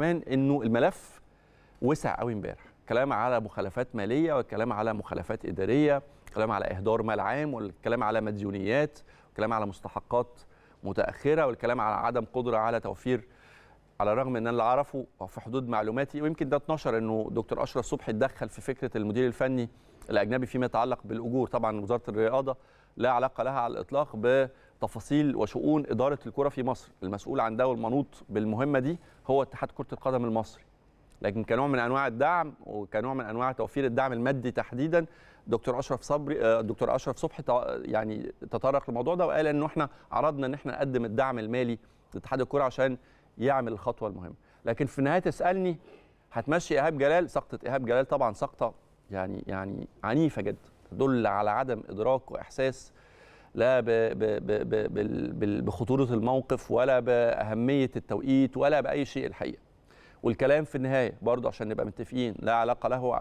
كمان انه الملف وسع قوي امبارح كلام على مخالفات ماليه والكلام على مخالفات اداريه والكلام على اهدار مال عام والكلام على مديونيات والكلام على مستحقات متاخره والكلام على عدم قدره على توفير على الرغم ان اللي اعرفه في حدود معلوماتي ويمكن ده اتنشر انه دكتور اشرف صبحي اتدخل في فكره المدير الفني الاجنبي فيما يتعلق بالاجور طبعا وزاره الرياضه لا علاقه لها على الاطلاق ب تفاصيل وشؤون اداره الكره في مصر المسؤول عن ده والمنوط بالمهمه دي هو اتحاد كره القدم المصري لكن كنوع من انواع الدعم وكنوع من انواع توفير الدعم المادي تحديدا دكتور اشرف صبري الدكتور آه، اشرف صبحي يعني تطرق للموضوع ده وقال انه احنا عرضنا ان احنا نقدم الدعم المالي لاتحاد الكره عشان يعمل الخطوه المهمه لكن في النهايه تسالني هتمشي ايهاب جلال سقطه ايهاب جلال طبعا سقطه يعني يعني عنيفه جدا تدل على عدم ادراك واحساس لا بخطورة الموقف ولا بأهمية التوقيت ولا بأي شيء الحقيقة والكلام في النهاية برضه عشان نبقى متفقين لا علاقة له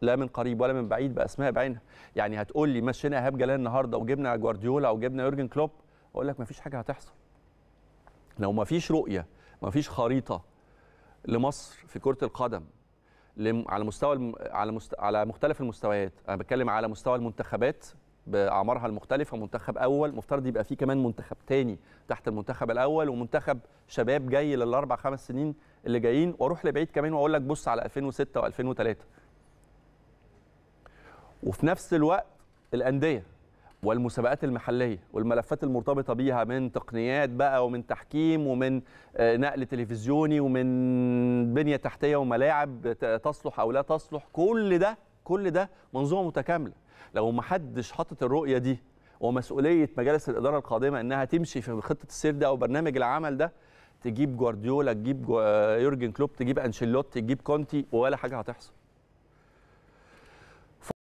لا من قريب ولا من بعيد بأسماء بعينها يعني هتقول لي مشينا إيهاب جلال النهاردة وجبنا جوارديولا وجبنا يورجن كلوب أقول لك مفيش حاجة هتحصل لو مفيش رؤية مفيش خريطة لمصر في كرة القدم على مستوى على مختلف المستويات انا بتكلم على مستوى المنتخبات باعمارها المختلفه منتخب اول مفترض يبقى فيه كمان منتخب تاني تحت المنتخب الاول ومنتخب شباب جاي للاربع خمس سنين اللي جايين واروح لبعيد كمان واقول لك بص على 2006 و2003 وفي نفس الوقت الانديه والمسابقات المحليه والملفات المرتبطه بيها من تقنيات بقى ومن تحكيم ومن آه، نقل تلفزيوني ومن بنيه تحتيه وملاعب تصلح او لا تصلح كل ده كل ده منظومه متكامله لو ما حدش حاطط الرؤيه دي ومسؤوليه مجالس الاداره القادمه انها تمشي في خطه السير ده او برنامج العمل ده تجيب جوارديولا تجيب آه، يورجن كلوب تجيب انشيلوتي تجيب كونتي ولا حاجه هتحصل